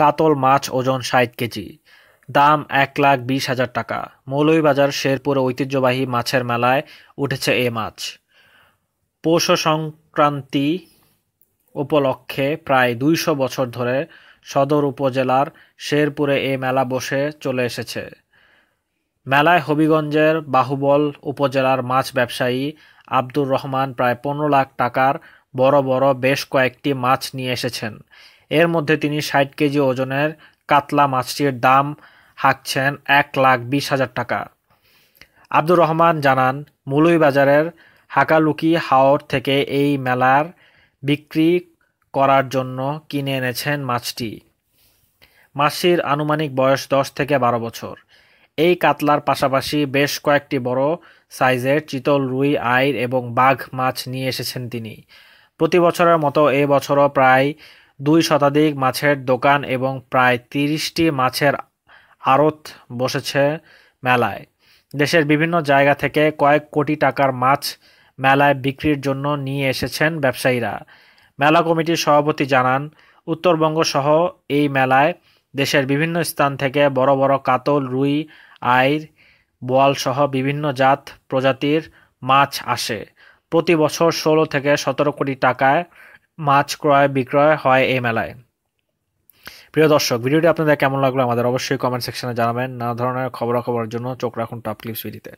কাতল মাছ ওজন ষাট কেজি দাম এক লাখ বিশ হাজার টাকা মৌলভীবাজার শেরপুর ঐতিহ্যবাহী মাছের মেলায় উঠেছে এ মাছ পৌষ সংক্রান্তি উপলক্ষে প্রায় দুইশো বছর ধরে সদর উপজেলার শেরপুরে এ মেলা বসে চলে এসেছে মেলায় হবিগঞ্জের বাহুবল উপজেলার মাছ ব্যবসায়ী আব্দুর রহমান প্রায় পনেরো লাখ টাকার বড় বড় বেশ কয়েকটি মাছ নিয়ে এসেছেন এর মধ্যে তিনি ষাট কেজি ওজনের কাতলা মাছটির দাম হাঁকছেন এক লাখ বিশ হাজার টাকা আব্দুর রহমান জানান মুলুই বাজারের হাকালুকি হাওর থেকে এই মেলার বিক্রি করার জন্য কিনে এনেছেন মাছটি মাছটির আনুমানিক বয়স দশ থেকে বারো বছর এই কাতলার পাশাপাশি বেশ কয়েকটি বড় সাইজের চিতল রুই আইর এবং বাঘ মাছ নিয়ে এসেছেন তিনি প্রতি বছরের মতো এবছরও প্রায় দুই শতাধিক মাছের দোকান এবং প্রায় তিরিশটি মাছের আড়ত বসেছে মেলায় দেশের বিভিন্ন জায়গা থেকে কয়েক কোটি টাকার মাছ মেলায় বিক্রির জন্য নিয়ে এসেছেন ব্যবসায়ীরা মেলা কমিটির সভাপতি জানান উত্তরবঙ্গ সহ এই মেলায় দেশের বিভিন্ন স্থান থেকে বড় বড় কাতল রুই আইর বোয়ালসহ বিভিন্ন জাত প্রজাতির মাছ আসে প্রতি বছর ষোলো থেকে সতেরো কোটি টাকায় মাছ ক্রয় বিক্রয় হয় এই মেলায় প্রিয় দর্শক ভিডিওটি আপনাদের কেমন লাগলো আমাদের অবশ্যই কমেন্ট সেকশনে জানাবেন নানা ধরনের খবরাখবরের জন্য চোখ রাখুন টপ ক্লিপস ভিডিওতে